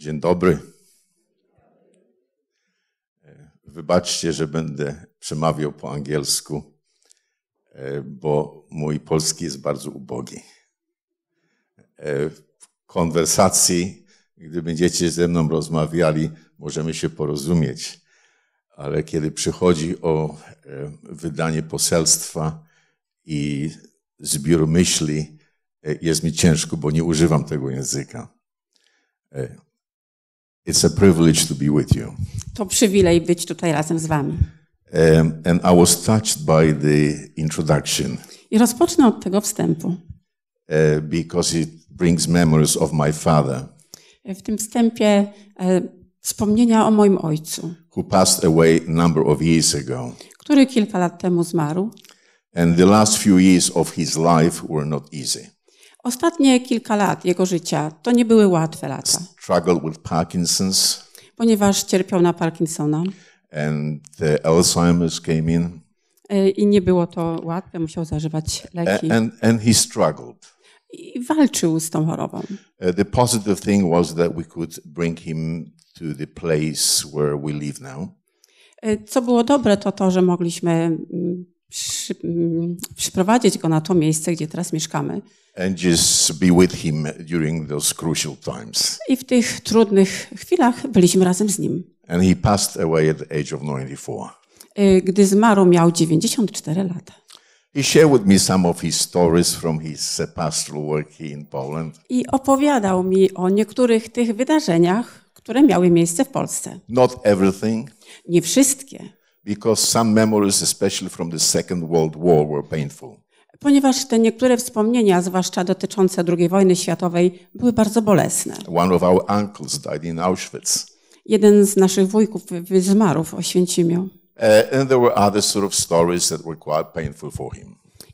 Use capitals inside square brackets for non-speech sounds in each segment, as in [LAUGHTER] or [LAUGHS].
Dzień dobry. E, wybaczcie, że będę przemawiał po angielsku, e, bo mój polski jest bardzo ubogi. E, w konwersacji, gdy będziecie ze mną rozmawiali, możemy się porozumieć, ale kiedy przychodzi o wydanie poselstwa i zbiór myśli, jest mi ciężko, bo nie używam tego języka. It's a privilege to be with you. To przywilej być tutaj razem z wami. Um, and I was touched by the introduction. I rozpocznę od tego wstępu. Uh, because it brings memories of my father. W tym wstępie e, wspomnienia o moim ojcu. Who passed away a number of years ago. Który kilka lat temu zmarł. And the last few years of his life were not easy. Ostatnie kilka lat jego życia to nie były łatwe lata. Struggled with Parkinson's. Ponieważ cierpiał na Parkinsona. And the Alzheimer's came in. E, I nie było to łatwe, musiał zażywać leki. And, and he struggled. I walczył z tą chorobą. E, the positive thing was that we could bring him to the place where we live now. E, co było dobre, to to, że mogliśmy mm, przy, mm, przyprowadzić go na to miejsce, gdzie teraz mieszkamy. And just be with him during those crucial times. I w tych trudnych chwilach byliśmy razem z nim. And he passed away at the age of 94. Y, gdy zmarł, miał 94 lata. He shared with me some of his stories from his uh, pastoral work here in Poland. I opowiadał mi o niektórych tych wydarzeniach, które miały miejsce w Polsce. Not everything. Nie wszystkie because some memories, especially from the Second World War, were painful. Ponieważ te niektóre wspomnienia, zwłaszcza dotyczące II wojny światowej, były bardzo bolesne. One of our uncles died in Auschwitz. Jeden z naszych wujków zmarł w Oświęcimiu.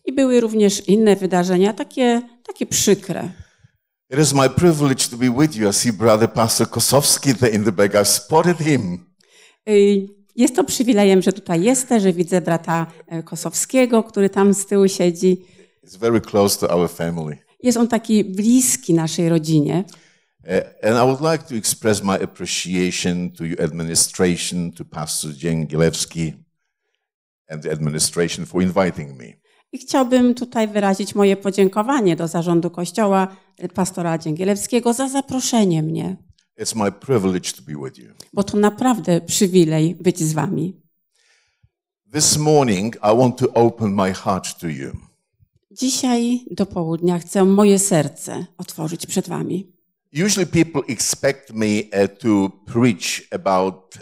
I były również inne wydarzenia, takie, takie przykre. It is my privilege to be with you. I see brother Pastor Kosowski there in the back. I spotted him. Y, jest to przywilejem, że tutaj jestem, że widzę brata e, Kosowskiego, który tam z tyłu siedzi. It's very close to our family. Jest on taki bliski naszej rodzinie. E, and I would like to express my appreciation to your administration, to Pastor Dzięgielewski and the administration for inviting me. I chciałbym tutaj wyrazić moje podziękowanie do zarządu kościoła e, pastora Dzięgielewskiego za zaproszenie mnie. It's my privilege to be with you. Bo to naprawdę przywilej być z wami. This morning I want to open my heart to you. Dzisiaj do południa chcę moje serce otworzyć przed wami. Usually people expect me uh, to preach about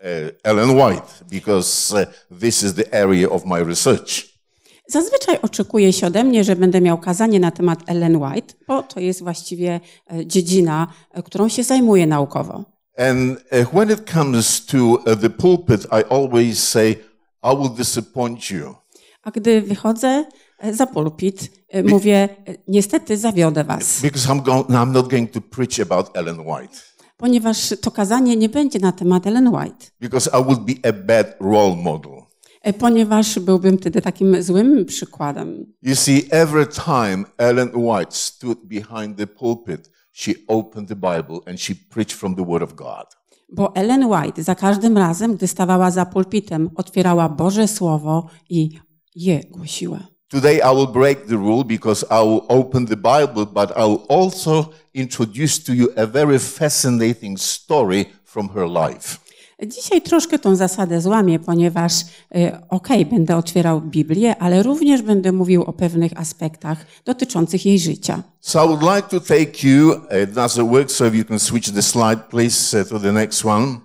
uh, Ellen White because uh, this is the area of my research. Zazwyczaj oczekuje się ode mnie, że będę miał kazanie na temat Ellen White, bo to jest właściwie e, dziedzina, e, którą się zajmuję naukowo. And e, when it comes to the pulpit, I always say, I will disappoint you. A gdy wychodzę za pulpit, mówię, niestety zawiodę was. Because I'm, going, I'm not going to preach about Ellen White ponieważ to kazanie nie będzie na temat Ellen White. Because I would be a bad role model. E, ponieważ byłbym wtedy takim złym przykładem. You see, every time Ellen White stood behind the pulpit, she opened the Bible and she preached from the Word of God. Bo Ellen White za każdym razem, gdy stawała za pulpitem, otwierała Boże Słowo i je głosiła. Today I will break the rule because I will open the Bible, but I will also introduce to you a very fascinating story from her life. Dzisiaj troszkę tą zasadę złamię, ponieważ y, okej, okay, będę otwierał Biblię, ale również będę mówił o pewnych aspektach dotyczących jej życia. So I would like to take you, uh, it doesn't work, so if you can switch the slide, please, uh, to the next one.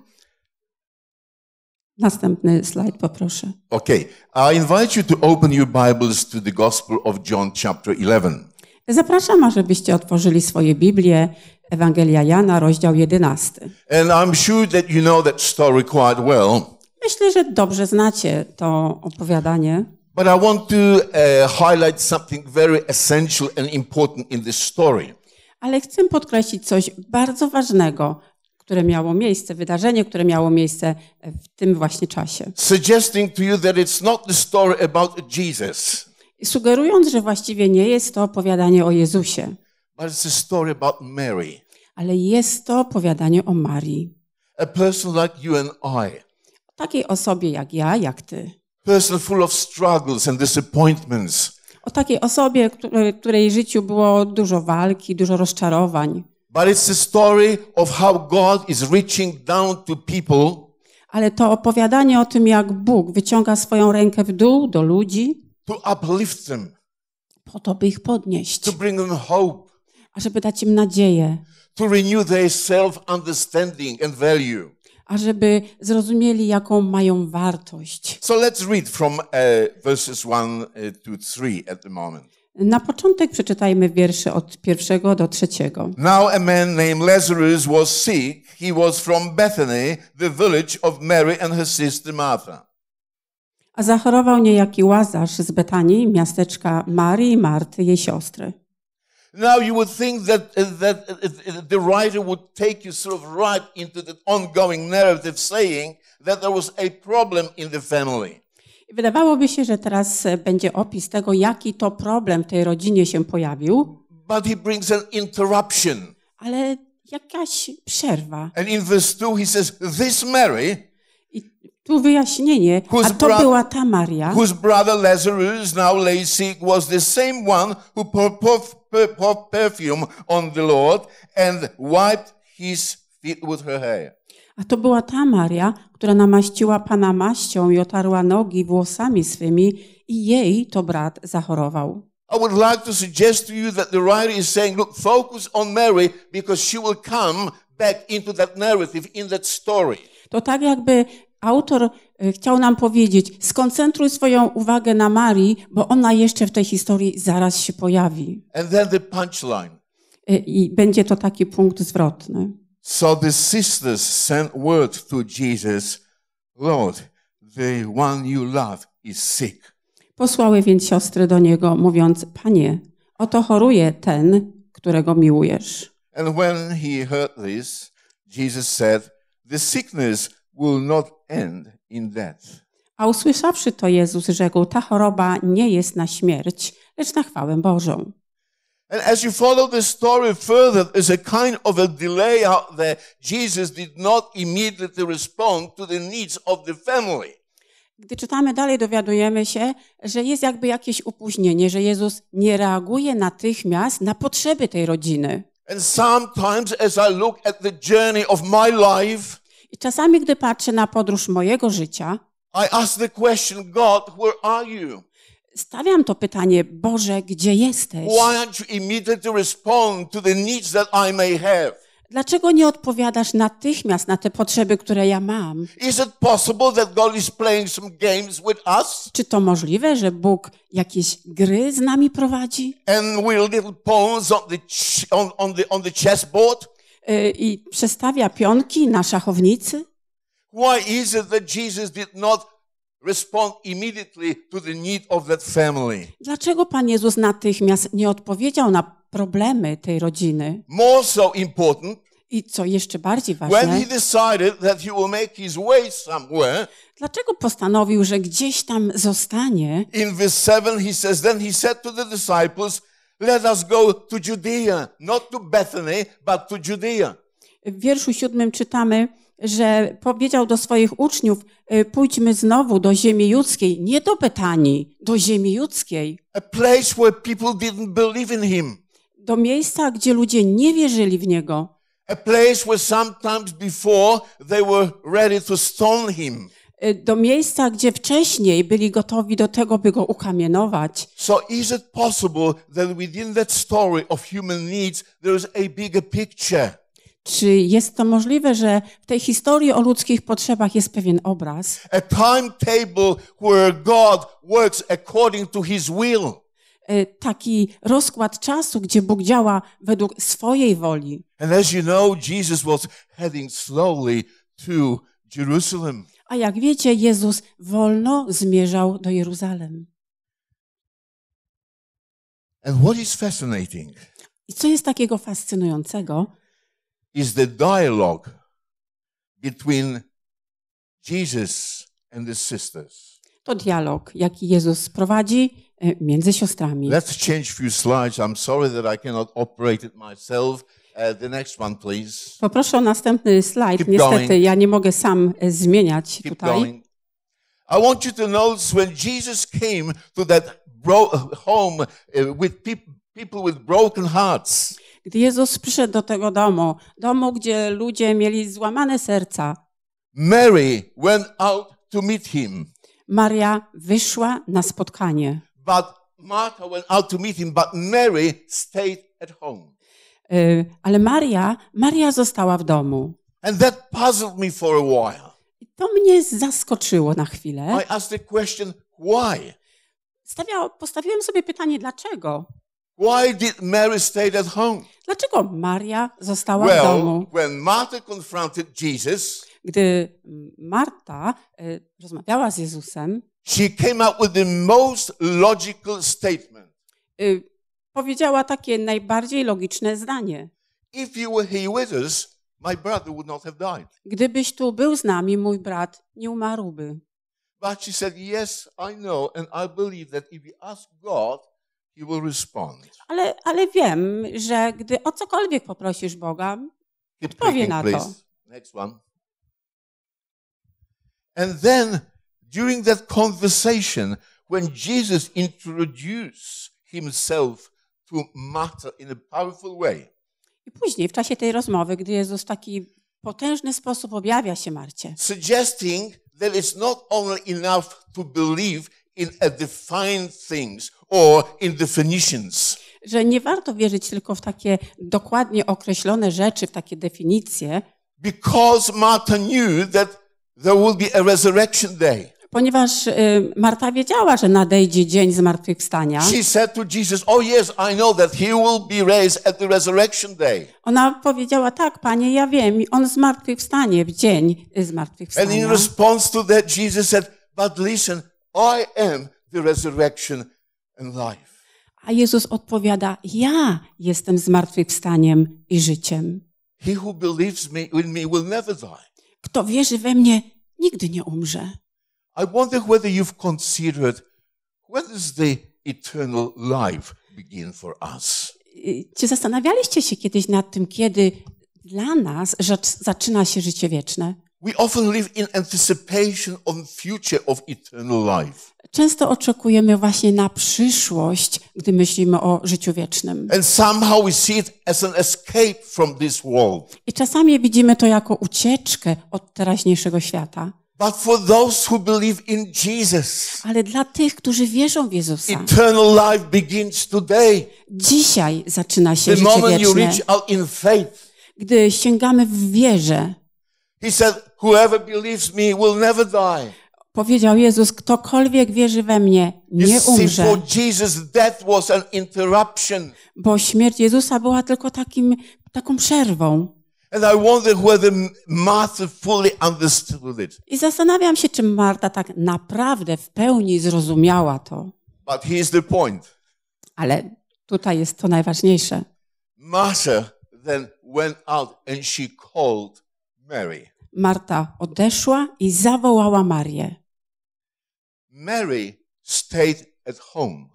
Następny slajd poproszę. Okay. I invite you to open your Bibles to the Gospel of John chapter 11. Zapraszam, abyście otworzyli swoje Biblię Ewangelia Jana, rozdział 11. And I'm sure that you know that story quite well. Myślę, że dobrze znacie to opowiadanie. But I want to uh, highlight something very essential and important in this story. Ale chcę podkreślić coś bardzo ważnego, które miało miejsce, wydarzenie, które miało miejsce e, w tym właśnie czasie. Suggesting to you that it's not the story about Jesus. Sugerując, że właściwie nie jest to opowiadanie o Jezusie. But it's a story about Mary ale jest to powiadanie o Marii. A person like you and I. O takiej osobie jak ja, jak ty. Person full of struggles and disappointments. O takiej osobie, której, której życiu było dużo walki, dużo rozczarowań. But it's the story of how God is reaching down to people. Ale to opowiadanie o tym, jak Bóg wyciąga swoją rękę w dół do ludzi, to uplift them, po to, by ich podnieść, to bring them hope. ażeby dać im nadzieję to renew their self-understanding and value. Ażeby zrozumieli, jaką mają wartość. So let's read from uh, verses 1 uh, to 3 at the moment. Na początek przeczytajmy wiersze od pierwszego do trzeciego. Now a man named Lazarus was sick. He was from Bethany, the village of Mary and her sister Martha. A zachorował niejaki Łazarz z Betanii, miasteczka Marii i Marty, jej siostry. Now you would think that, uh, that uh, uh, the writer would take you sort of right into the ongoing narrative saying that there was a problem in the family. Wydawałoby się, że teraz e, będzie opis tego, jaki to problem w tej rodzinie się pojawił. But he brings an interruption. Ale jakaś przerwa. And in verse 2 he says, this Mary tu wyjaśnienie, a to była ta Maria, whose brother Lazarus, now lay sick, was the same one who poured perfume on the Lord and wiped his feet with her hair. A to była ta Maria, która namaściła Pana maścią i otarła nogi włosami swymi i jej to brat zachorował. I would like to suggest to you that the writer is saying, look, focus on Mary because she will come back into that narrative, in that story. To tak jakby autor y, chciał nam powiedzieć, skoncentruj swoją uwagę na Marii, bo ona jeszcze w tej historii zaraz się pojawi. And then the punchline. Y, I będzie to taki punkt zwrotny. So the sisters sent word to Jesus, Lord, the one you love is sick. Posłały więc siostry do niego, mówiąc, Panie, oto choruje ten, którego miłujesz. And when he heard this, Jesus said, the sickness will not end in death. A usłyszawszy to Jezus rzekł, ta choroba nie jest na śmierć, lecz na chwałę Bożą. And as you follow the story further, there's a kind of a delay out there. Jesus did not immediately respond to the needs of the family. Gdy czytamy dalej, dowiadujemy się, że jest jakby jakieś opóźnienie, że Jezus nie reaguje natychmiast na potrzeby tej rodziny. And sometimes as I look at the journey of my life, i czasami, gdy patrzę na podróż mojego życia, I ask the question, God, where are you? Stawiam to pytanie, Boże, gdzie jesteś? Why you immediately respond to the needs that I may have? Dlaczego nie odpowiadasz natychmiast na te potrzeby, które ja mam? Is it possible that God is playing some games with us? Czy to możliwe, że Bóg jakieś gry z nami prowadzi? And we little pawns on the on, on the on the chessboard? Y, i przestawia pionki na szachownicy? Why is it that Jesus did not respond immediately to the need of that family? Dlaczego Pan Jezus natychmiast nie odpowiedział na problemy tej rodziny? More so important, i co jeszcze bardziej ważne, dlaczego postanowił, że gdzieś tam zostanie? In verse 7 he says, then he said to the disciples, Let us go to Judea, not to Bethany, but to Judea. W wierszu siódmym czytamy, że powiedział do swoich uczniów, e, pójdźmy znowu do ziemi judzkiej, nie do Betanii, do ziemi judzkiej. A place where people didn't believe in him. Do miejsca, gdzie ludzie nie wierzyli w niego. A place where sometimes before they were ready to stone him. Y, do miejsca, gdzie wcześniej byli gotowi do tego, by go ukamienować. So is it possible that within that story of human needs there is a bigger picture? Czy jest to możliwe, że w tej historii o ludzkich potrzebach jest pewien obraz? A timetable where God works according to his will. Y, taki rozkład czasu, gdzie Bóg działa według swojej woli. And as you know, Jesus was heading slowly to Jerusalem. A jak wiecie, Jezus wolno zmierzał do Jeruzalem. And what is fascinating I co jest takiego fascynującego? Is the dialogue between Jesus and the sisters. To dialog, jaki Jezus prowadzi e, między siostrami. Let's change few slides. I'm sorry that I cannot operate it myself. Uh, Poproszę o następny slajd. Niestety ja nie mogę sam e, zmieniać tutaj. I want you to notice when Jesus came to that uh, home uh, with people with broken hearts. Gdy Jezus przyszedł do tego domu, domu, gdzie ludzie mieli złamane serca. Mary went out to meet him. Maria wyszła na spotkanie. But Martha went out to meet him, but Mary stayed at home. Y, ale Maria, Maria została w domu. And that puzzled me for a while. I to mnie zaskoczyło na chwilę. I asked the question, why? Stawia, postawiłem sobie pytanie, dlaczego? Why did Mary stay at home? Dlaczego Maria została well, w domu? When Martha confronted Jesus, Gdy Marta y, rozmawiała z Jezusem, she came up with the most logical statement. Y, powiedziała takie najbardziej logiczne zdanie. If you were here with us, my brother would not have died. Gdybyś tu był z nami, mój brat nie umarłby. But she said, yes, I know, and I believe that if ask God, He will respond. Ale, ale wiem, że gdy o cokolwiek poprosisz Boga, odpowie na please. to. Next one. And then, during that conversation, when Jesus introduced himself to matter in a powerful way. I później, w czasie tej rozmowy, gdy Jezus w taki potężny sposób objawia się Marcie, suggesting that it's not only enough to believe in a defined things or in definitions. Że nie warto wierzyć tylko w takie dokładnie określone rzeczy, w takie definicje. Because Martha knew that there will be a resurrection day ponieważ y, Marta wiedziała, że nadejdzie dzień zmartwychwstania. She said to Jesus, "Oh yes, I know that he will be raised at the resurrection day." Ona powiedziała: "Tak, Panie, ja wiem, on zmartwychwstanie w dzień zmartwychwstania." And in response to that Jesus said, "But listen, I am the resurrection and life." A Jezus odpowiada: Ja jestem zmartwychwstaniem i życiem. He who believes me, in me will never die. Kto wierzy we mnie, nigdy nie umrze. I wonder whether you've considered when does the eternal life begin for us? Czy zastanawialiście się kiedyś nad tym, kiedy dla nas rzecz, zaczyna się życie wieczne? We often live in anticipation of future of eternal life. Często oczekujemy właśnie na przyszłość, gdy myślimy o życiu wiecznym. And somehow we see it as an escape from this world. I czasami widzimy to jako ucieczkę od teraźniejszego świata. But for those who believe in Jesus, Ale dla tych, którzy wierzą w Jezusa, eternal life begins today. dzisiaj zaczyna się The życie moment you reach out in faith, Gdy sięgamy w wierze, he said, whoever believes me will never die. powiedział Jezus, ktokolwiek wierzy we mnie, nie umrze. for Jesus, death was an interruption. Bo śmierć Jezusa była tylko takim, taką przerwą. I zastanawiam się, czy Marta tak naprawdę w pełni zrozumiała to. But here's the point. Ale tutaj jest to najważniejsze. Martha then went out and she called Mary. Marta odeszła i zawołała Marię. Mary stayed at home.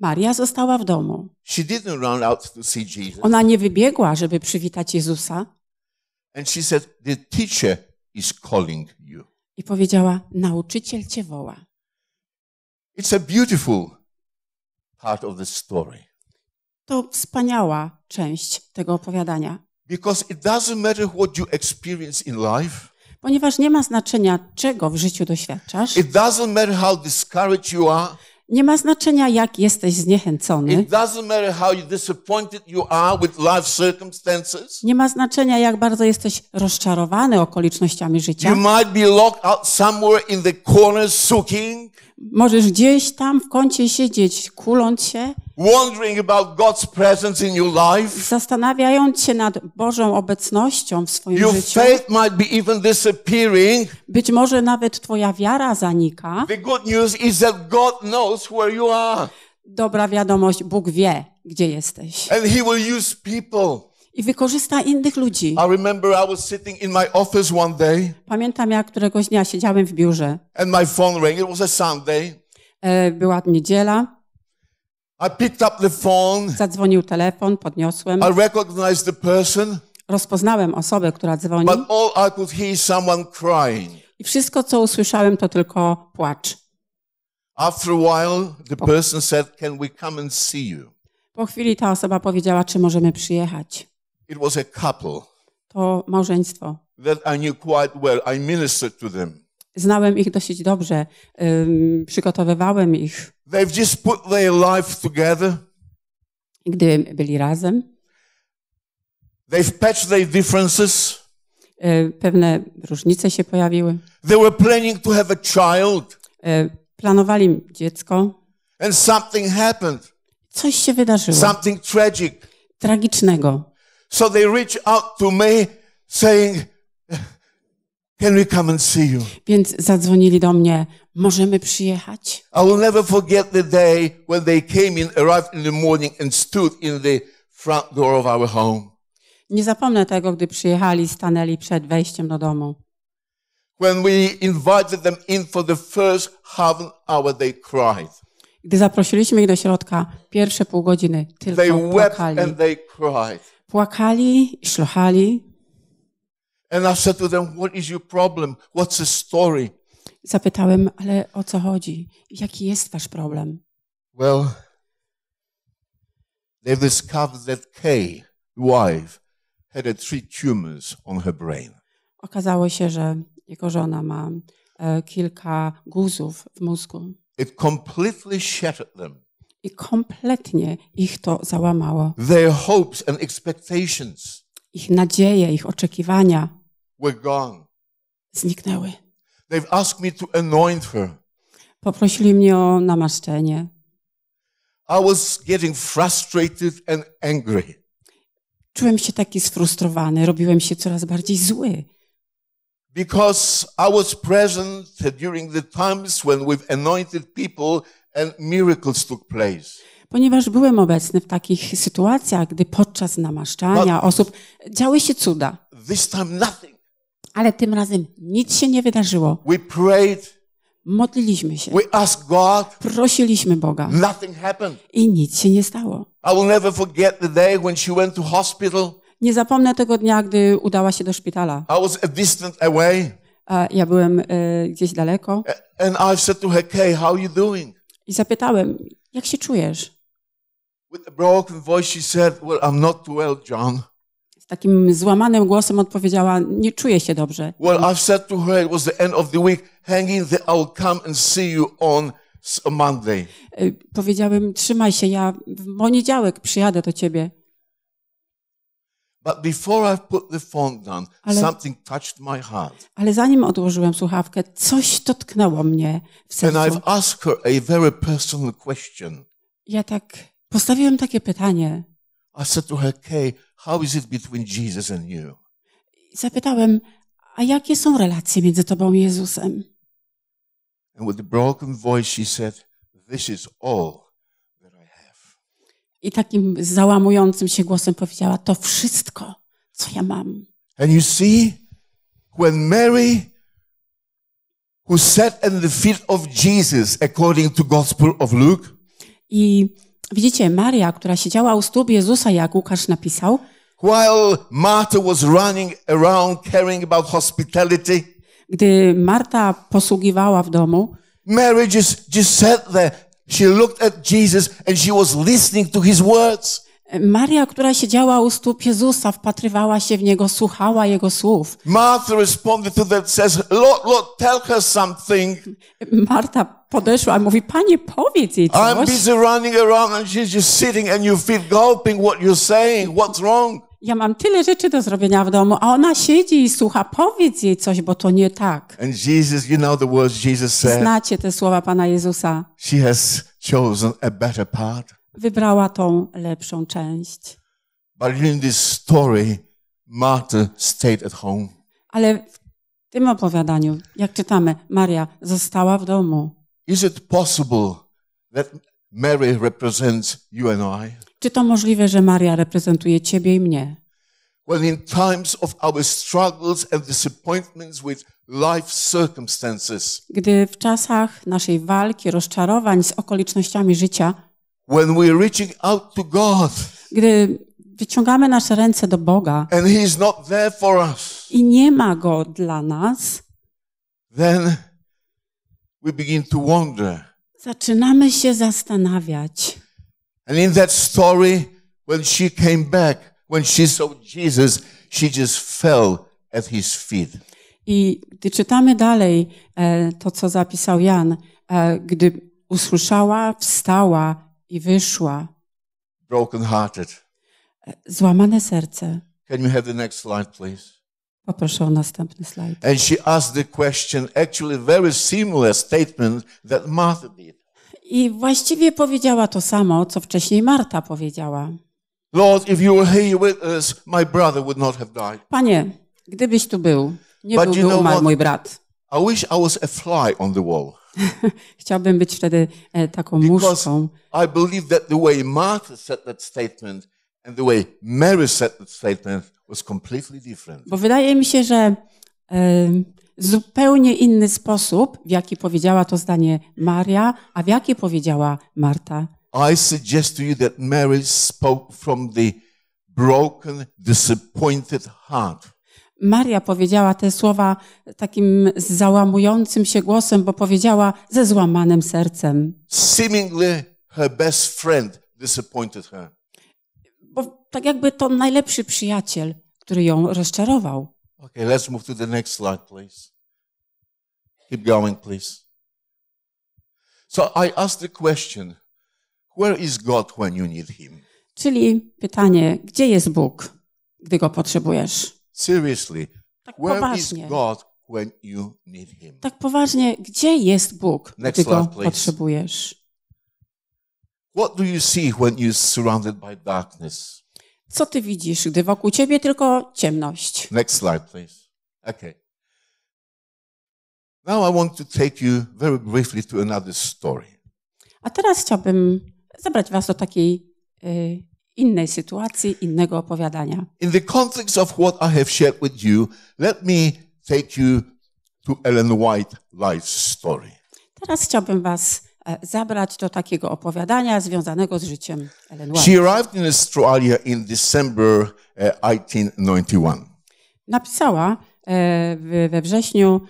Maria została w domu. She didn't run out to see Jesus. Ona nie wybiegła, żeby przywitać Jezusa. And she said, the teacher is calling you. I powiedziała, nauczyciel cię woła. It's a beautiful part of the story. To wspaniała część tego opowiadania. Because it doesn't matter what you experience in life. Ponieważ nie ma znaczenia, czego w życiu doświadczasz. It doesn't matter how discouraged you are. Nie ma znaczenia, jak jesteś zniechęcony. Nie ma znaczenia, jak bardzo jesteś rozczarowany okolicznościami życia. Możesz gdzieś tam w kącie siedzieć, kuląc się wondering about God's presence in your life. Zastanawiając się nad Bożą obecnością w swoim your życiu. Faith might be even disappearing. Być może nawet twoja wiara zanika. The good news is that God knows where you are. Dobra wiadomość, Bóg wie, gdzie jesteś. And he will use people. I wykorzysta innych ludzi. I remember I was sitting in my office one day. Pamiętam, jak któregoś dnia siedziałem w biurze. And my phone rang. It was a Sunday. E, była niedziela. I picked up the phone. Zadzwonił telefon, podniosłem. I recognized the person. Rozpoznałem osobę, która dzwoni. But all I could hear someone crying. I wszystko, co usłyszałem, to tylko płacz. After a while, the person said, "Can we come and see you?" Po chwili ta osoba powiedziała, czy możemy przyjechać. It was a couple. To małżeństwo. That I knew quite well. I ministered to them. Znałem ich dosyć dobrze, um, przygotowywałem ich. They've just put their life together. Gdy byli razem. They've patched their differences. Y, pewne różnice się pojawiły. They were planning to have a child. Y, planowali dziecko. And something happened. Coś się wydarzyło. Something tragic. Tragicznego. So they reach out to me saying Can we come and see you? Więc zadzwonili do mnie, możemy przyjechać? I will never forget the day when they came in, arrived in the morning and stood in the front door of our home. Nie zapomnę tego, gdy przyjechali, stanęli przed wejściem do domu. When we invited them in for the first half hour, they cried. Gdy zaprosiliśmy ich do środka, pierwsze pół godziny tylko They wept płakali. and they cried. Płakali, szlochali. And I said to them, what is your problem? What's the story? Zapytałem, ale o co chodzi? Jaki jest wasz problem? Well, they discovered that Kay, wife, had three tumors on her brain. Okazało się, że jego żona ma e, kilka guzów w mózgu. It completely shattered them. I kompletnie ich to załamało. Their hopes and expectations. Ich nadzieje, ich oczekiwania were gone. Zniknęły. They've asked me to anoint her. Poprosili mnie o namaszczenie. I was getting frustrated and angry. Czułem się taki sfrustrowany, robiłem się coraz bardziej zły. Because I was present during the times when we've anointed people and miracles took place ponieważ byłem obecny w takich sytuacjach, gdy podczas namaszczania But osób działy się cuda. Ale tym razem nic się nie wydarzyło. We prayed. Modliliśmy się. We asked God. Prosiliśmy Boga. Nothing happened. I nic się nie stało. I will never forget the day when she went to hospital. Nie zapomnę tego dnia, gdy udała się do szpitala. I was a distant away. A ja byłem e, gdzieś daleko. And I said to her, Kay, how you doing? I zapytałem, jak się czujesz? With a broken voice she said, well, I'm not well, John takim złamanym głosem odpowiedziała, nie czuję się dobrze. Well, I've said to her it was the end of the week, there, I'll come and see you on Monday. Y, powiedziałem, trzymaj się, ja w poniedziałek przyjadę do ciebie. But before I put the phone down, ale, something touched my heart. Ale zanim odłożyłem słuchawkę, coś dotknęło mnie w sercu. And I've asked her a very personal question. Ja tak postawiłem takie pytanie. I said to her, Kay, how is it between Jesus and you? Zapytałem, a jakie są relacje między tobą i Jezusem? And with a broken voice she said, this is all that I have. I takim załamującym się głosem powiedziała, to wszystko, co ja mam. And you see, when Mary who sat at the feet of Jesus according to Gospel of Luke. Widzicie, Maria, która siedziała u stóp Jezusa, jak Łukasz napisał, while Martha was running around caring about hospitality, gdy Marta posługiwała w domu, Mary just, just sat there. She looked at Jesus and she was listening to his words. Maria, która siedziała u stóp Jezusa, wpatrywała się w niego, słuchała jego słów. Martha responded to that says, Lord, Lord, tell her something. Marta podeszła i mówi, Panie, powiedz jej coś. I'm busy running around and she's just sitting and you feel gulping what you're saying. What's wrong? Ja mam tyle rzeczy do zrobienia w domu, a ona siedzi i słucha, powiedz jej coś, bo to nie tak. And Jesus, you know the words Jesus said. Znacie te słowa Pana Jezusa. She has chosen a better part wybrała tą lepszą część. But in this story, Martha stayed at home. Ale w tym opowiadaniu, jak czytamy, Maria została w domu. Is it possible that Mary represents you and I? Czy to możliwe, że Maria reprezentuje ciebie i mnie? When in times of our struggles and disappointments with life circumstances. Gdy w czasach naszej walki, rozczarowań z okolicznościami życia When we're reaching out to God, gdy wyciągamy nasze ręce do Boga and he not there for us, i nie ma Go dla nas, then we begin to wonder. zaczynamy się zastanawiać. And in that story, when she came back, when she saw Jesus, she just fell at his feet. I gdy czytamy dalej e, to, co zapisał Jan, e, gdy usłyszała, wstała i wyszła. Broken hearted. E, złamane serce. Can you have the next slide, please? Poproszę o następny slajd. And she asked the question, actually very similar statement that Martha did. I właściwie powiedziała to samo, co wcześniej Marta powiedziała. Lord, if you were here with us, my brother would not have died. Panie, gdybyś tu był, nie But byłby umarł mój brat. I wish I was a fly on the wall. [LAUGHS] Chciałbym być wtedy e, taką Because muszką. I believe that the way Martha said that statement and the way Mary said that statement was completely different. Bo wydaje mi się, że e, zupełnie inny sposób, w jaki powiedziała to zdanie Maria, a w jaki powiedziała Marta. I suggest to you that Mary spoke from the broken, disappointed heart. Maria powiedziała te słowa takim załamującym się głosem, bo powiedziała ze złamanym sercem. Seemingly her best friend disappointed her. Bo tak jakby to najlepszy przyjaciel, który ją rozczarował. Okay, let's move to the next slide, please. Keep going, please. So I asked the question, where is God when you need him? Czyli pytanie, gdzie jest Bóg, gdy go potrzebujesz? Seriously, tak where poważnie. is God when you need him? Tak poważnie, gdzie jest Bóg, Next gdy go potrzebujesz? What do you see when you're surrounded by darkness? Co ty widzisz, gdy wokół ciebie tylko ciemność? Next slide, please. Okay. Now I want to take you very briefly to another story. A teraz chciałbym zabrać was do takiej y, innej sytuacji, innego opowiadania. In the context of what I have shared with you, let me take you to Ellen White life story. Teraz chciałbym was e, zabrać do takiego opowiadania związanego z życiem Ellen White. She arrived in Australia in December 1891. E, Napisała we wrześniu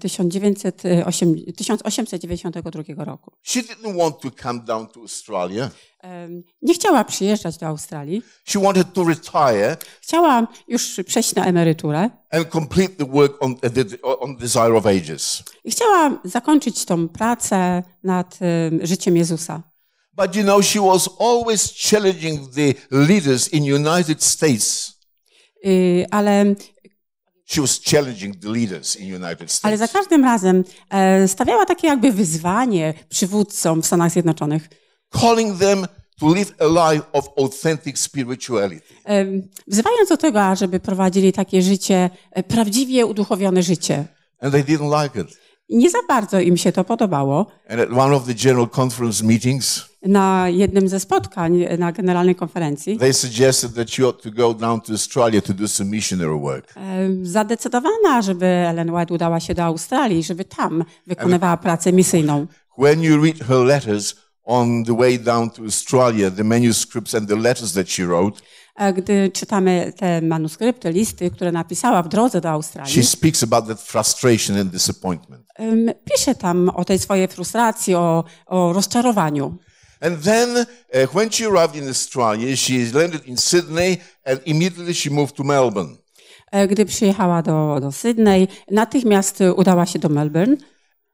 1892 e, e, roku. Nie chciała przyjeżdżać do Australii. She wanted to retire. Chciała już przejść na emeryturę. And complete the work on, uh, on Desire of Ages. I chciała zakończyć tą pracę nad życiem Jezusa. But you know, she was always challenging the leaders in United States. Y, ale ale za każdym razem e, stawiała takie jakby wyzwanie przywódcom w Stanach Zjednoczonych. Calling them to live a life of authentic spirituality. E, wzywając do tego, ażeby prowadzili takie życie, e, prawdziwie uduchowione życie. And they didn't like it. Nie za bardzo im się to podobało. And at one of the general conference meetings na jednym ze spotkań na generalnej konferencji They suggested that you ought to go down to Australia to do some missionary work. E, zadecydowana, żeby Ellen White udała się do Australii, żeby tam wykonywała pracę misyjną. When you read her letters on the way down to Australia, the manuscripts and the letters that she wrote, e, Gdy czytamy te manuskrypty, listy, które napisała w drodze do Australii, she speaks about that frustration and disappointment. em, pisze tam o tej swojej frustracji, o, o rozczarowaniu. And then uh, when she arrived in Australia, she landed in Sydney and immediately she moved to Melbourne. E, gdy przyjechała do, do Sydney, natychmiast e, udała się do Melbourne.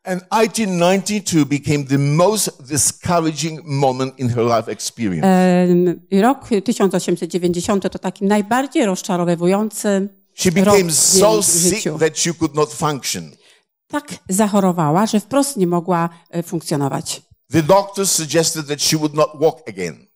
And 1892 became the most discouraging moment in her life experience. E, rok 1890 to taki najbardziej rozczarowujący She became so sick that she could not function. Tak zachorowała, że wprost nie mogła e, funkcjonować. The doctors suggested that she would not walk again.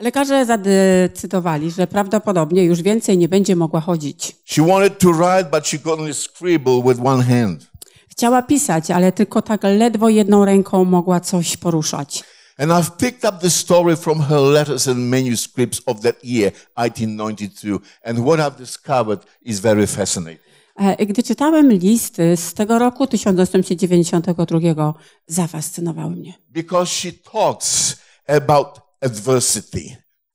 Lekarze zadecytowali, że prawdopodobnie już więcej nie będzie mogła chodzić. She wanted to write, but she could only scribble with one hand. Chciała pisać, ale tylko tak ledwo jedną ręką mogła coś poruszać. And I've picked up the story from her letters and manuscripts of that year, 1892, and what I've discovered is very fascinating. E, gdy czytałem listy z tego roku 1892, zafascynowały mnie. Because she talks about adversity,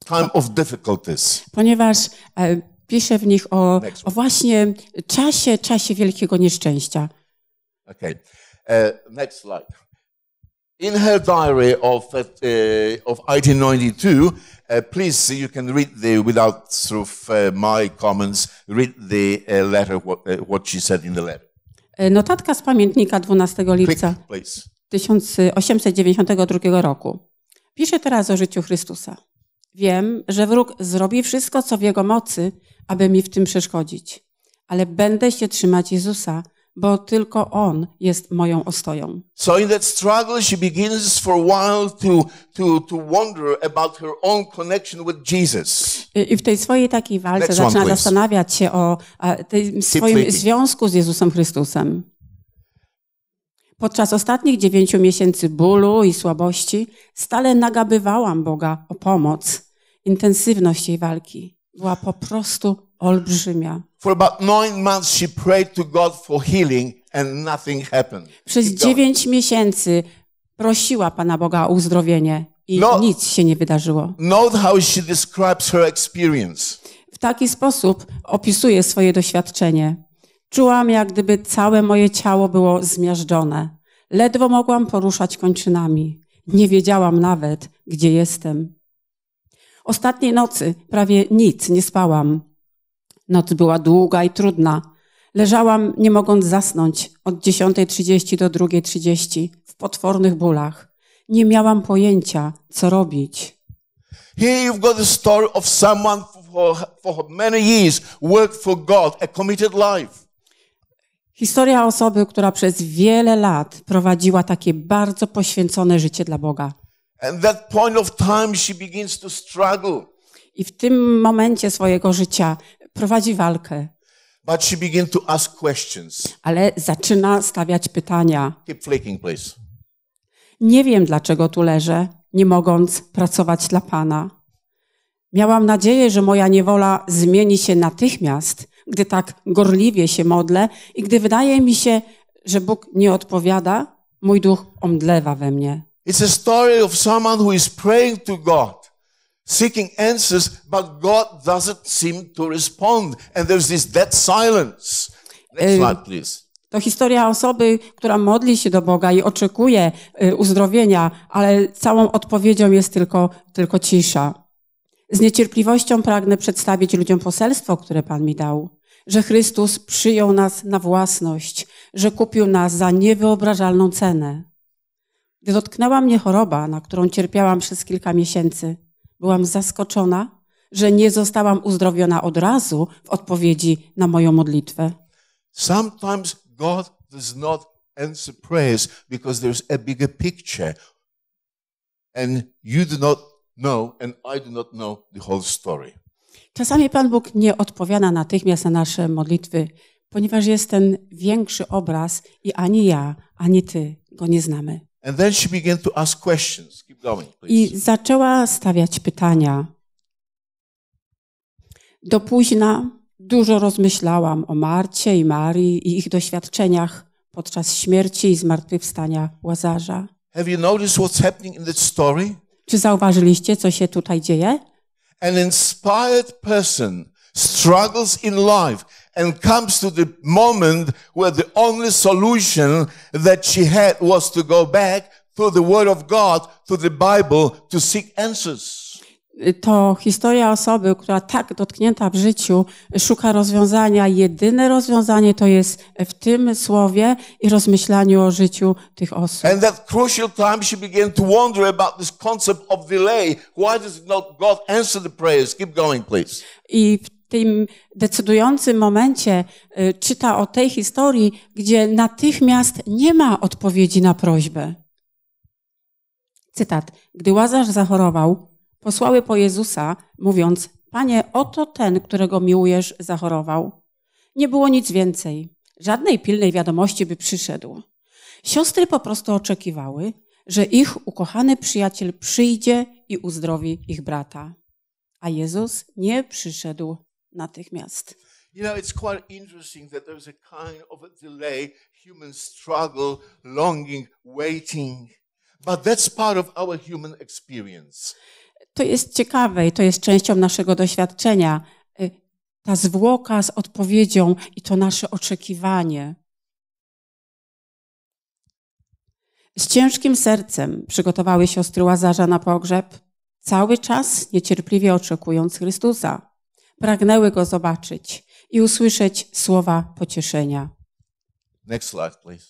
time of difficulties. Ponieważ e, pisze w nich o, o właśnie czasie, czasie wielkiego nieszczęścia. Okay. Uh, next slide. In her diary of, uh, of 1892, Uh, please, you can read the, without sort of uh, my comments, read the uh, letter, what, what, she said in the letter. E, notatka z pamiętnika 12 lipca Click, 1892 roku. Pisze teraz o życiu Chrystusa. Wiem, że wróg zrobi wszystko, co w jego mocy, aby mi w tym przeszkodzić, ale będę się trzymać Jezusa, bo tylko on jest moją ostoją. So in that struggle she begins for a while to to to wonder about her own connection with Jesus. I w tej swojej takiej walce Next zaczyna one, zastanawiać się o a, tej, swoim thinking. związku z Jezusem Chrystusem. Podczas ostatnich dziewięciu miesięcy bólu i słabości stale nagabywałam Boga o pomoc. Intensywność jej walki była po prostu olbrzymia. For about nine months she prayed to God for healing and nothing happened. Przez dziewięć miesięcy prosiła Pana Boga o uzdrowienie i no- nic się nie wydarzyło. Note how she describes her experience. W taki sposób opisuje swoje doświadczenie. Czułam, jak gdyby całe moje ciało było zmiażdżone. Ledwo mogłam poruszać kończynami. Nie wiedziałam nawet, gdzie jestem. Ostatniej nocy prawie nic nie spałam. Noc była długa i trudna. Leżałam, nie mogąc zasnąć, od 10.30 do 2.30 w potwornych bólach. Nie miałam pojęcia, co robić. Here you've got the story of someone for, for many years worked for God, a committed life. Historia osoby, która przez wiele lat prowadziła takie bardzo poświęcone życie dla Boga. And that point of time she begins to struggle. I w tym momencie swojego życia prowadzi walkę. But she began to ask questions. Ale zaczyna stawiać pytania. Keep flaking, please. Nie wiem, dlaczego tu leżę, nie mogąc pracować dla Pana. Miałam nadzieję, że moja niewola zmieni się natychmiast, gdy tak gorliwie się modlę i gdy wydaje mi się, że Bóg nie odpowiada, mój duch omdlewa we mnie. It's a story of someone who is praying to God seeking answers, but God doesn't seem to respond. And there's this dead silence. Next slide, please. To historia osoby, która modli się do Boga i oczekuje y, uzdrowienia, ale całą odpowiedzią jest tylko, tylko cisza. Z niecierpliwością pragnę przedstawić ludziom poselstwo, które Pan mi dał, że Chrystus przyjął nas na własność, że kupił nas za niewyobrażalną cenę. Gdy dotknęła mnie choroba, na którą cierpiałam przez kilka miesięcy, Byłam zaskoczona, że nie zostałam uzdrowiona od razu w odpowiedzi na moją modlitwę. Sometimes God does not answer prayers because there's a bigger picture and you do not know and I do not know the whole story. Czasami Pan Bóg nie odpowiada natychmiast na nasze modlitwy, ponieważ jest ten większy obraz i ani ja, ani ty go nie znamy. And then she began to ask questions. Keep going, I zaczęła stawiać pytania. Do późna dużo rozmyślałam o Marcie i Marii i ich doświadczeniach podczas śmierci i zmartwychwstania Łazarza. Have you noticed what's happening in this story? Czy zauważyliście, co się tutaj dzieje? An inspired person struggles in life and comes to the moment where the only solution that she had was to go back the Word of God, the Bible, to seek answers. Y, to historia osoby, która tak dotknięta w życiu szuka rozwiązania. Jedyne rozwiązanie to jest w tym słowie i rozmyślaniu o życiu tych osób. delay. Why does not God answer the prayers? Keep going, please. I w tym decydującym momencie y, czyta o tej historii, gdzie natychmiast nie ma odpowiedzi na prośbę. Cytat. Gdy Łazarz zachorował, posłały po Jezusa, mówiąc: Panie, oto ten, którego miłujesz, zachorował. Nie było nic więcej, żadnej pilnej wiadomości, by przyszedł. Siostry po prostu oczekiwały, że ich ukochany przyjaciel przyjdzie i uzdrowi ich brata. A Jezus nie przyszedł natychmiast. You know, it's quite interesting that there's a kind of a delay, human struggle, longing, waiting. But that's part of our human experience. To jest ciekawe i to jest częścią naszego doświadczenia. Y, ta zwłoka z odpowiedzią i to nasze oczekiwanie. Z ciężkim sercem przygotowały siostry Łazarza na pogrzeb, cały czas niecierpliwie oczekując Chrystusa pragnęły go zobaczyć i usłyszeć słowa pocieszenia. Next slide, please.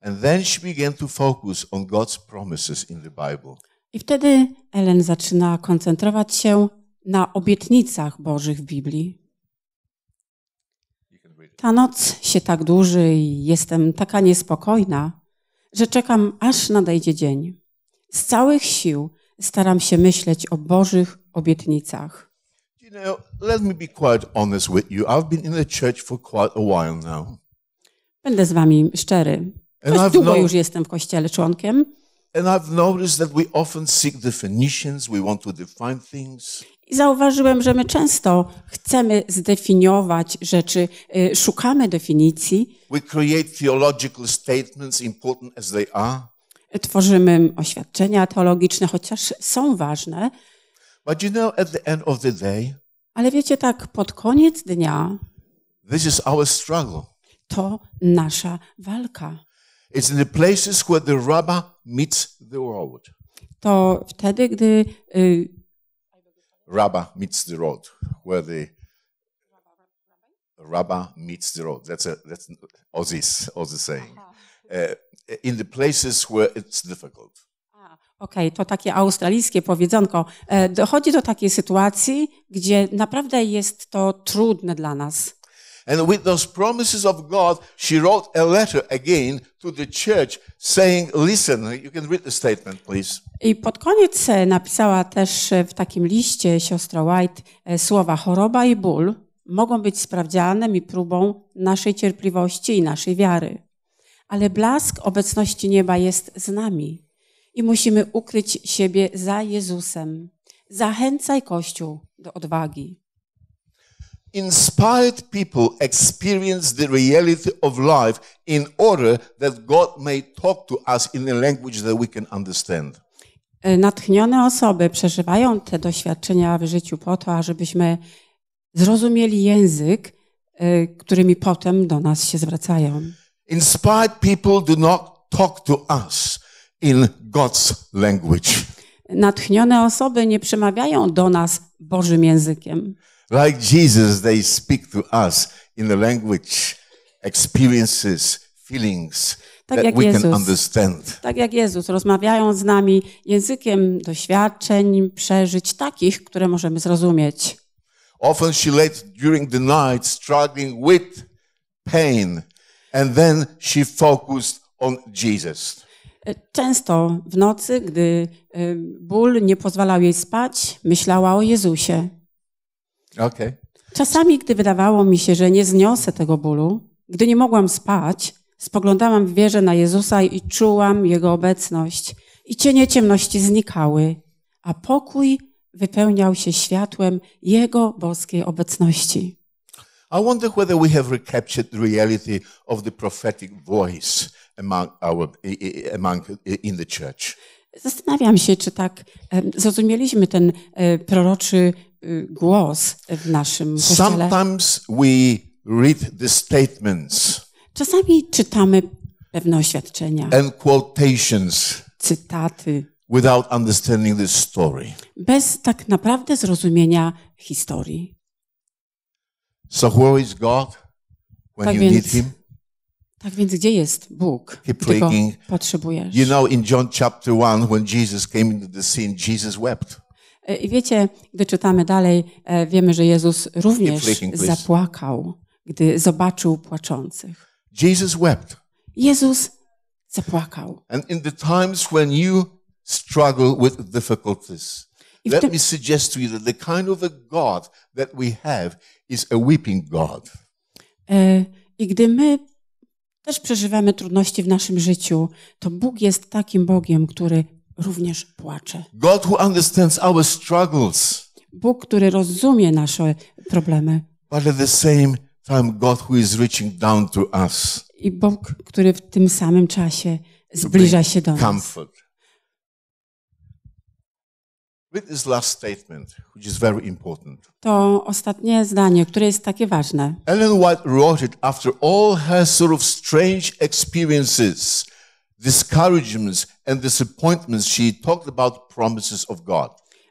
And then she began to focus on God's promises in the Bible. I wtedy Ellen zaczyna koncentrować się na obietnicach Bożych w Biblii. Ta noc się tak dłuży i jestem taka niespokojna, że czekam aż nadejdzie dzień. Z całych sił staram się myśleć o Bożych obietnicach. You know, let me be quite honest with you. I've been in the church for quite a while now. Będę z wami szczery. Dość długo już jestem w kościele członkiem. And I've noticed that we often seek definitions, we want to define things. I zauważyłem, że my często chcemy zdefiniować rzeczy, y, szukamy definicji. We create theological statements important as they are. Tworzymy oświadczenia teologiczne, chociaż są ważne. But you know, at the end of the day, Ale wiecie tak, pod koniec dnia this is our struggle. to nasza walka. It's in the places where the rubber meets the road. To wtedy, gdy y, Rubber meets the road, where the rubber meets the road. That's a that's Aussie's Aussie saying. Uh, in the places where it's difficult. Okej, okay, to takie australijskie powiedzonko. E, dochodzi do takiej sytuacji, gdzie naprawdę jest to trudne dla nas. And with those promises of God, she wrote a letter again to the church saying, listen, you can read the statement, please. I pod koniec e, napisała też e, w takim liście siostra White słowa choroba i ból mogą być sprawdzianem i próbą naszej cierpliwości i naszej wiary. Ale blask obecności nieba jest z nami i musimy ukryć siebie za Jezusem. Zachęcaj Kościół do odwagi. Inspired people experience the reality of life in order that God may talk to us in a language that we can understand. E, natchnione osoby przeżywają te doświadczenia w życiu po to, ażebyśmy zrozumieli język, e, którymi potem do nas się zwracają. Inspired people do not talk to us in God's language. Natchnione osoby nie przemawiają do nas Bożym językiem. Like Jesus, they speak to us in the language, experiences, feelings tak jak Jezus. Tak jak Jezus, rozmawiają z nami językiem doświadczeń, przeżyć takich, które możemy zrozumieć. Often she laid during the night struggling with pain and then she focused on Jesus. E, często w nocy, gdy e, ból nie pozwalał jej spać, myślała o Jezusie. Okay. Czasami, gdy wydawało mi się, że nie zniosę tego bólu, gdy nie mogłam spać, spoglądałam w wierze na Jezusa i czułam Jego obecność. I cienie ciemności znikały, a pokój wypełniał się światłem Jego boskiej obecności. I wonder whether we have recaptured the reality of the prophetic voice among our, among, in the church. Zastanawiam się, czy tak zrozumieliśmy ten e, proroczy e, głos w naszym kościele. Sometimes we read the statements. Czasami czytamy pewne oświadczenia. And quotations. Cytaty. Without understanding story. Bez tak naprawdę zrozumienia historii. So where is God when tak you więc, need him? Tak więc gdzie jest Bóg, He potrzebujesz? You know, in John chapter 1, when Jesus came into the scene, Jesus wept. E, I wiecie, gdy czytamy dalej, e, wiemy, że Jezus również zapłakał, gdy zobaczył płaczących. Jesus wept. Jezus zapłakał. And in the times when you struggle with difficulties, let me suggest to you that the kind of a God that we have is a weeping God. E, I gdy my też przeżywamy trudności w naszym życiu, to Bóg jest takim Bogiem, który również płacze. God who understands our struggles. Bóg, który rozumie nasze problemy. But at the same time God who is reaching down to us. I Bóg, który w tym samym czasie zbliża się do nas. Comfort. To ostatnie zdanie, które jest takie ważne. Ellen White wrote it after all her sort of strange experiences, discouragements and disappointments she talked about promises of God.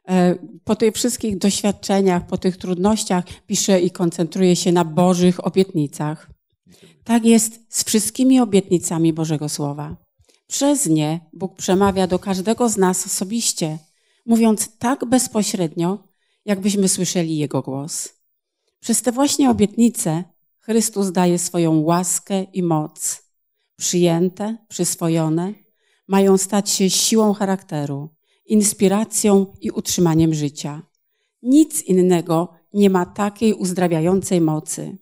E, po tych wszystkich doświadczeniach, po tych trudnościach pisze i koncentruje się na Bożych obietnicach. Tak jest z wszystkimi obietnicami Bożego Słowa. Przez nie Bóg przemawia do każdego z nas osobiście mówiąc tak bezpośrednio, jakbyśmy słyszeli Jego głos. Przez te właśnie obietnice Chrystus daje swoją łaskę i moc. Przyjęte, przyswojone, mają stać się siłą charakteru, inspiracją i utrzymaniem życia. Nic innego nie ma takiej uzdrawiającej mocy.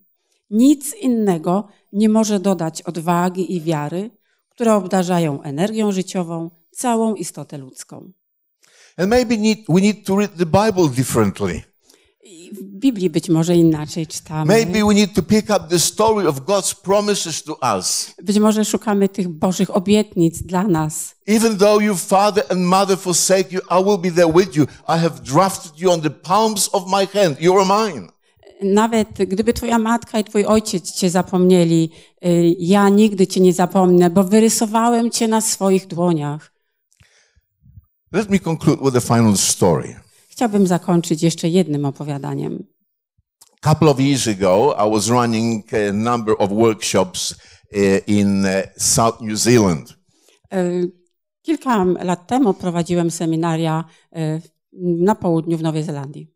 Nic innego nie może dodać odwagi i wiary, które obdarzają energią życiową całą istotę ludzką. And maybe need, we need to read the Bible differently. W Biblii być może inaczej czytamy. Maybe we need to pick up the story of God's promises to us. Być może szukamy tych Bożych obietnic dla nas. Even though your father and mother forsake you, I will be there with you. I have drafted you on the palms of my hand. You are mine nawet gdyby twoja matka i twój ojciec cię zapomnieli, y, ja nigdy cię nie zapomnę, bo wyrysowałem cię na swoich dłoniach. Let me conclude with final story. Chciałbym zakończyć jeszcze jednym opowiadaniem. couple of years ago, I was running a number of workshops eh, in eh, South New Zealand. E, kilka lat temu prowadziłem seminaria e, na południu w Nowej Zelandii.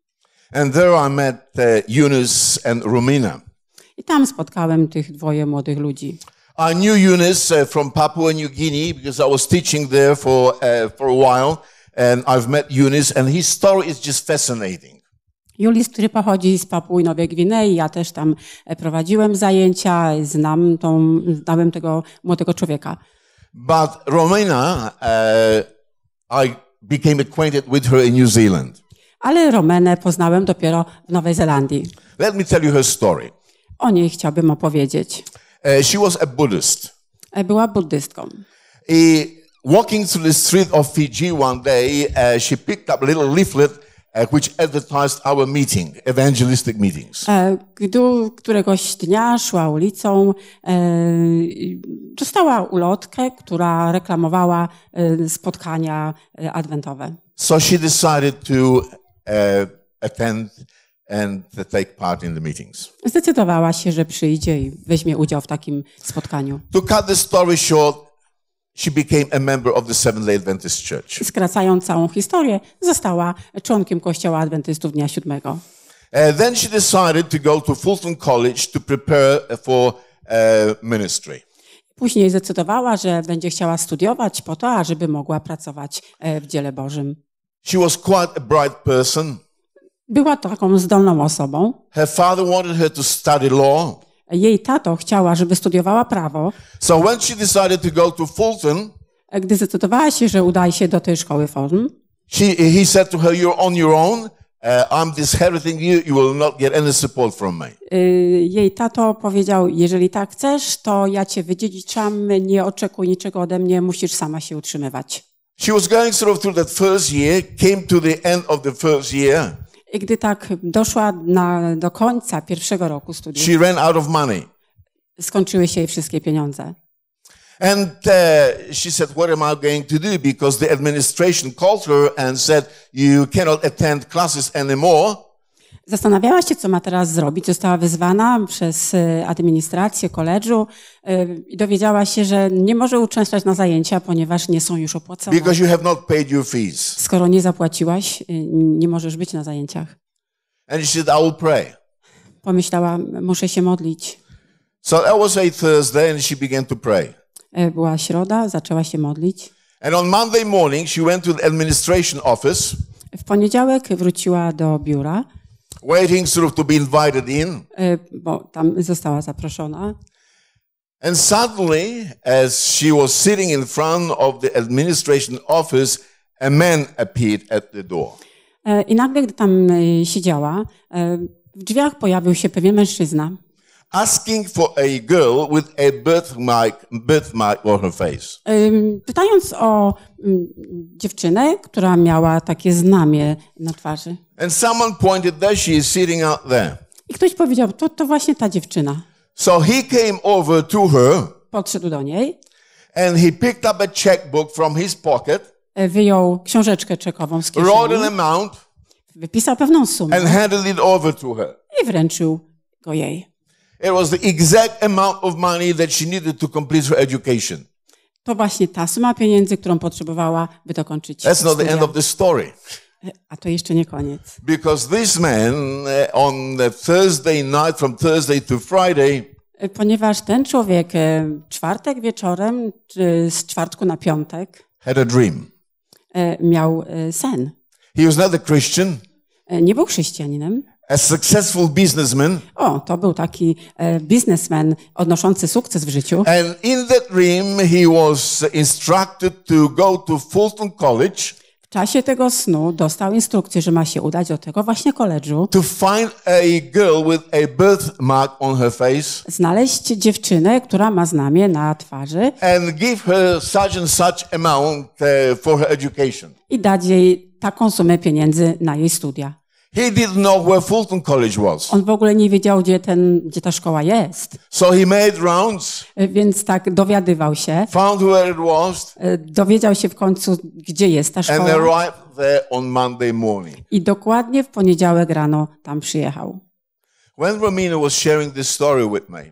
And there I met Eunice eh, and Romina. I tam spotkałem tych dwoje młodych ludzi. I knew Eunice uh, from Papua New Guinea because I was teaching there for, uh, for a while and I've met Eunice and his story is just fascinating. który pochodzi z Papui Nowej Gwinei, ja też tam e, prowadziłem zajęcia, znam tą, znałem tego młodego człowieka. But Romena, uh, I became acquainted with her in New Zealand. Ale Romenę poznałem dopiero w Nowej Zelandii. Let me tell you her story. O niej chciałbym opowiedzieć. E, she was a Buddhist. E, była buddystką. I walking through the street of Fiji one day, uh, she picked up a little leaflet which advertised our meeting, evangelistic meetings. Gdy któregoś dnia szła ulicą, dostała ulotkę, która reklamowała spotkania adwentowe. So she decided to uh, attend and to take part in the meetings. Zdecydowała się, że przyjdzie i weźmie udział w takim spotkaniu. To cut the story short, she became a member of the Seventh-day Adventist Church. Skracając całą historię, została członkiem Kościoła Adwentystów Dnia Siódmego. Uh, then she decided to go to Fulton College to prepare for uh, ministry. Później zdecydowała, że będzie chciała studiować po to, ażeby mogła pracować e, w dziele Bożym. She was quite a bright person. Była taką zdolną osobą. Her father wanted her to study law. Jej tato chciała, żeby studiowała prawo. So when she decided to go to Fulton, gdy zdecydowała się, że udaje się do tej szkoły Fulton, she, he said to her, "You're on your own. Uh, I'm you. You will not get any support from me." Y, jej tato powiedział, jeżeli tak chcesz, to ja cię wydziedziczam. Nie oczekuj niczego ode mnie. Musisz sama się utrzymywać. She was going sort of through that first year, came to the end of the first year. I gdy tak doszła na, do końca pierwszego roku studiów, she ran out of money. skończyły się jej wszystkie pieniądze. And uh, she said, what am I going to do? Because the administration called her and said, you cannot attend classes anymore. Zastanawiała się, co ma teraz zrobić. Została wezwana przez y, administrację koledżu y, i dowiedziała się, że nie może uczęszczać na zajęcia, ponieważ nie są już opłacone. Because you have not paid your fees. Skoro nie zapłaciłaś, y, nie możesz być na zajęciach. And she said, I will pray. Pomyślała, muszę się modlić. So that was a Thursday and she began to pray. Była środa, zaczęła się modlić. And on Monday morning she went to the administration office. W poniedziałek wróciła do biura waiting sort of to be invited in. E, bo tam została zaproszona. And suddenly, as she was sitting in front of the administration office, a man appeared at the door. E, I nagle, gdy tam e, siedziała, w drzwiach pojawił się pewien mężczyzna asking for a girl with a birthmark, birthmark on her face. Pytając o mm, dziewczynę, która miała takie znamie na twarzy. And someone pointed that she is sitting out there. I ktoś powiedział, to, to właśnie ta dziewczyna. So he came over to her. Podszedł do niej. And he picked up a checkbook from his pocket. E, wyjął książeczkę czekową z kieszeni. Wrote an amount. Wypisał pewną sumę. And handed it over to her. I wręczył go jej. It was the exact amount of money that she needed to complete her education. To właśnie ta suma pieniędzy, którą potrzebowała, by dokończyć That's not the end of the story. E, a to jeszcze nie koniec. Because this man e, on the Thursday night from Thursday to Friday e, ponieważ ten człowiek czwartek wieczorem z czwartku na piątek had a dream. miał sen. He was not a Christian. Nie był chrześcijaninem. A successful businessman. O, to był taki e, biznesmen odnoszący sukces w życiu. And in that dream he was instructed to go to Fulton College. W czasie tego snu dostał instrukcję, że ma się udać do tego właśnie koledżu. To find a girl with a birthmark on her face. Znaleźć dziewczynę, która ma znamie na twarzy. And give her such and such amount e, for her education. I dać jej taką sumę pieniędzy na jej studia. He didn't know where Fulton College was. On w ogóle nie wiedział, gdzie, ten, gdzie ta szkoła jest. So he made rounds. E, więc tak dowiadywał się. Found where it was. E, dowiedział się w końcu, gdzie jest ta szkoła. And arrived there on Monday morning. I dokładnie w poniedziałek rano tam przyjechał. When Romina was sharing this story with me.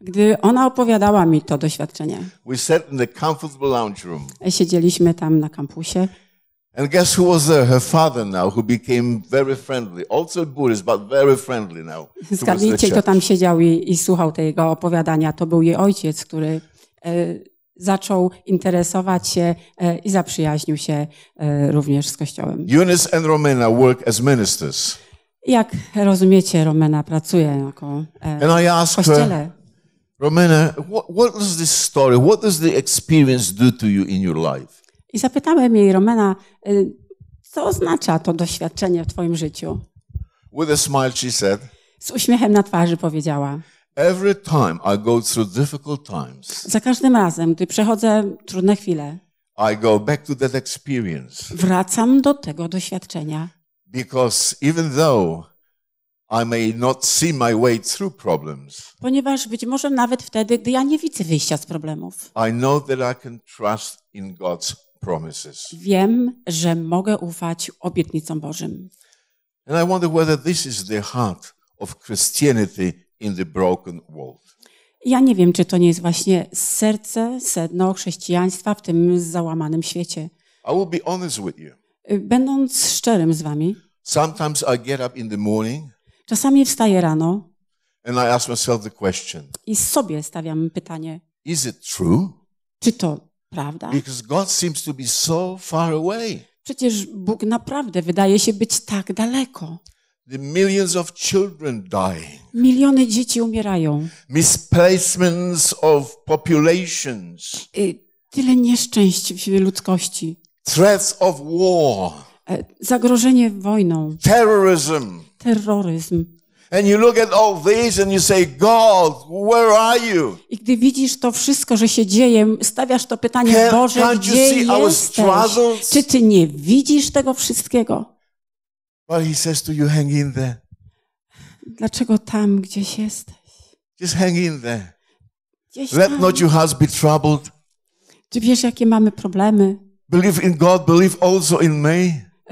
Gdy ona opowiadała mi to doświadczenie. We sat in the comfortable lounge room. E, siedzieliśmy tam na kampusie. And guess who was there? Her father now, who became very friendly. Also Buddhist, but very friendly now. Zgadnijcie, kto tam siedział i, i słuchał tego opowiadania. To był jej ojciec, który e, zaczął interesować się e, i zaprzyjaźnił się e, również z Kościołem. Eunice and Romana work as ministers. Jak rozumiecie, Romana pracuje jako e, w kościele. Romana, what, what does this story, what does the experience do to you in your life? I zapytałem jej, Romena, y, co oznacza to doświadczenie w twoim życiu? With a smile she said, Z uśmiechem na twarzy powiedziała. Every time I go through difficult times, Za każdym razem, gdy przechodzę trudne chwile, I go back to that experience. wracam do tego doświadczenia. Because even though I may not see my way through problems. Ponieważ być może nawet wtedy, gdy ja nie widzę wyjścia z problemów. I know that I can trust in God's promises. Wiem, że mogę ufać obietnicom Bożym. And I wonder whether this is the heart of Christianity in the broken world. Ja nie wiem, czy to nie jest właśnie serce, sedno chrześcijaństwa w tym załamanym świecie. I will be honest with you. Y, będąc szczerym z wami, Sometimes I get up in the morning czasami wstaję rano and I ask myself the question, i sobie stawiam pytanie, is it true? czy to Prawda? Because God seems to be so far away. Przecież Bóg naprawdę wydaje się być tak daleko. The millions of children dying. Miliony dzieci umierają. Misplacements of populations. Y, tyle nieszczęść w ludzkości. Threats of war. E, zagrożenie wojną. Terrorism. Terroryzm. And you look at all this and you say, God, where are you? I gdy widzisz to wszystko, że się dzieje, stawiasz to pytanie, can, Boże, gdzie jesteś? Czy ty nie widzisz tego wszystkiego? But he says to you, hang in there. Dlaczego tam gdzieś jesteś? Just hang in there. Gdzieś Let tam. not your heart be troubled. Czy wiesz, jakie mamy problemy? Believe in God, believe also in me.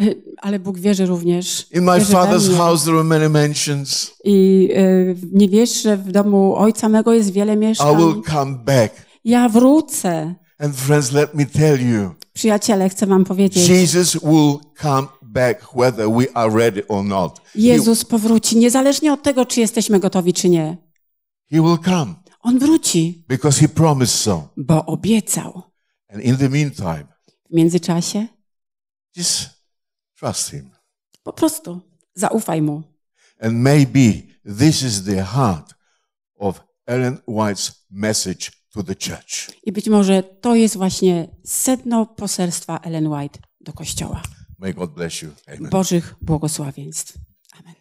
Y, ale Bóg wierzy również. In my father's house there many mansions. I y, nie wiesz, że w domu ojca mego jest wiele mieszkań. I will come back. Ja wrócę. And friends, let me tell you. Przyjaciele, chcę wam powiedzieć. Jesus will come back whether we are ready or not. Jezus powróci niezależnie od tego, czy jesteśmy gotowi czy nie. He will come. On wróci. Because he promised so. Bo obiecał. And in the meantime. W międzyczasie. Just Trust him. Po prostu zaufaj mu. And maybe this is the heart of Ellen White's message to the church. I być może to jest właśnie sedno poselstwa Ellen White do kościoła. May God bless you. Amen. Bożych błogosławieństw. Amen.